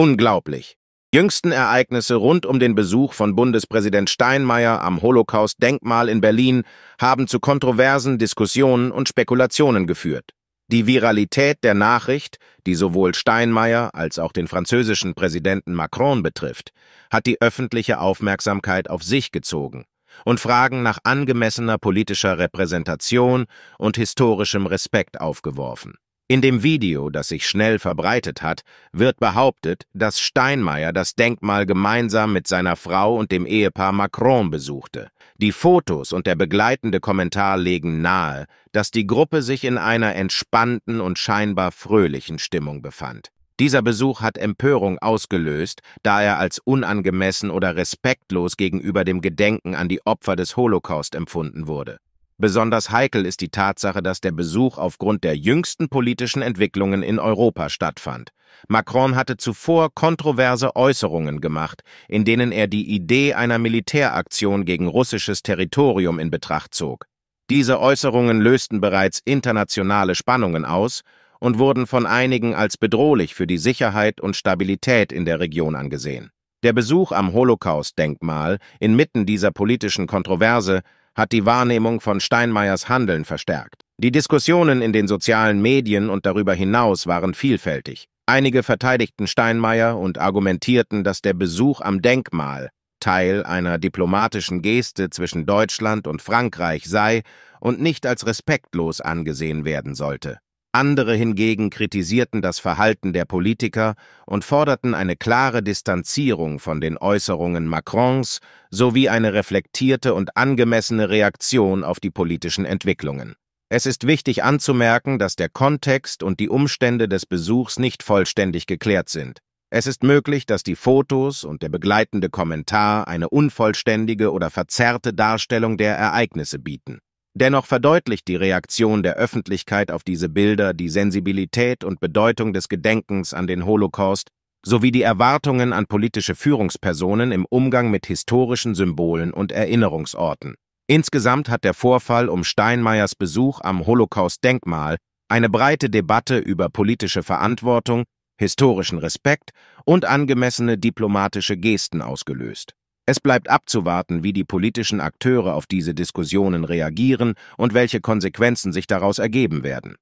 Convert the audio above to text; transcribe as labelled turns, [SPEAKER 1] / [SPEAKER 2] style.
[SPEAKER 1] Unglaublich. Jüngsten Ereignisse rund um den Besuch von Bundespräsident Steinmeier am Holocaust-Denkmal in Berlin haben zu kontroversen Diskussionen und Spekulationen geführt. Die Viralität der Nachricht, die sowohl Steinmeier als auch den französischen Präsidenten Macron betrifft, hat die öffentliche Aufmerksamkeit auf sich gezogen und Fragen nach angemessener politischer Repräsentation und historischem Respekt aufgeworfen. In dem Video, das sich schnell verbreitet hat, wird behauptet, dass Steinmeier das Denkmal gemeinsam mit seiner Frau und dem Ehepaar Macron besuchte. Die Fotos und der begleitende Kommentar legen nahe, dass die Gruppe sich in einer entspannten und scheinbar fröhlichen Stimmung befand. Dieser Besuch hat Empörung ausgelöst, da er als unangemessen oder respektlos gegenüber dem Gedenken an die Opfer des Holocaust empfunden wurde. Besonders heikel ist die Tatsache, dass der Besuch aufgrund der jüngsten politischen Entwicklungen in Europa stattfand. Macron hatte zuvor kontroverse Äußerungen gemacht, in denen er die Idee einer Militäraktion gegen russisches Territorium in Betracht zog. Diese Äußerungen lösten bereits internationale Spannungen aus und wurden von einigen als bedrohlich für die Sicherheit und Stabilität in der Region angesehen. Der Besuch am Holocaust-Denkmal inmitten dieser politischen Kontroverse hat die Wahrnehmung von Steinmeiers Handeln verstärkt. Die Diskussionen in den sozialen Medien und darüber hinaus waren vielfältig. Einige verteidigten Steinmeier und argumentierten, dass der Besuch am Denkmal Teil einer diplomatischen Geste zwischen Deutschland und Frankreich sei und nicht als respektlos angesehen werden sollte. Andere hingegen kritisierten das Verhalten der Politiker und forderten eine klare Distanzierung von den Äußerungen Macrons sowie eine reflektierte und angemessene Reaktion auf die politischen Entwicklungen. Es ist wichtig anzumerken, dass der Kontext und die Umstände des Besuchs nicht vollständig geklärt sind. Es ist möglich, dass die Fotos und der begleitende Kommentar eine unvollständige oder verzerrte Darstellung der Ereignisse bieten. Dennoch verdeutlicht die Reaktion der Öffentlichkeit auf diese Bilder die Sensibilität und Bedeutung des Gedenkens an den Holocaust sowie die Erwartungen an politische Führungspersonen im Umgang mit historischen Symbolen und Erinnerungsorten. Insgesamt hat der Vorfall um Steinmeiers Besuch am Holocaust-Denkmal eine breite Debatte über politische Verantwortung, historischen Respekt und angemessene diplomatische Gesten ausgelöst. Es bleibt abzuwarten, wie die politischen Akteure auf diese Diskussionen reagieren und welche Konsequenzen sich daraus ergeben werden.